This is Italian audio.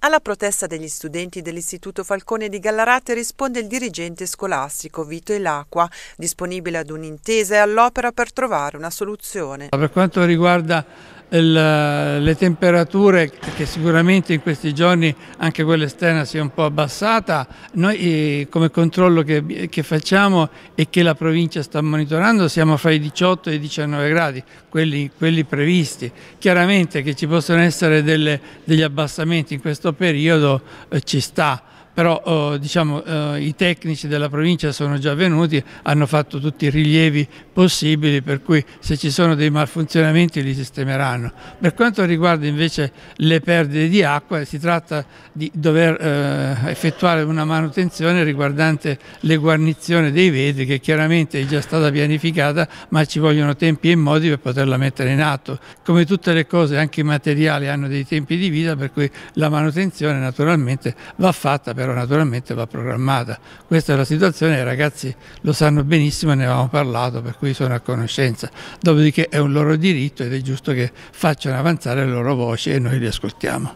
Alla protesta degli studenti dell'Istituto Falcone di Gallarate risponde il dirigente scolastico Vito Elacqua, disponibile ad un'intesa e all'opera per trovare una soluzione. Per quanto riguarda eh, le temperature che sicuramente in questi giorni anche quella esterna si è un po' abbassata, noi eh, come controllo che, che, facciamo e che la provincia sta monitorando siamo fra i 18 e i 19 gradi, quelli, quelli previsti. Chiaramente che ci possono essere delle, degli abbassamenti in questo periodo eh, ci sta però eh, diciamo, eh, i tecnici della provincia sono già venuti, hanno fatto tutti i rilievi possibili, per cui se ci sono dei malfunzionamenti li sistemeranno. Per quanto riguarda invece le perdite di acqua, si tratta di dover eh, effettuare una manutenzione riguardante le guarnizioni dei vetri, che chiaramente è già stata pianificata, ma ci vogliono tempi e modi per poterla mettere in atto. Come tutte le cose, anche i materiali hanno dei tempi di vita, per cui la manutenzione naturalmente va fatta per però naturalmente va programmata. Questa è la situazione, i ragazzi lo sanno benissimo, ne avevamo parlato, per cui sono a conoscenza. Dopodiché è un loro diritto ed è giusto che facciano avanzare le loro voci e noi li ascoltiamo.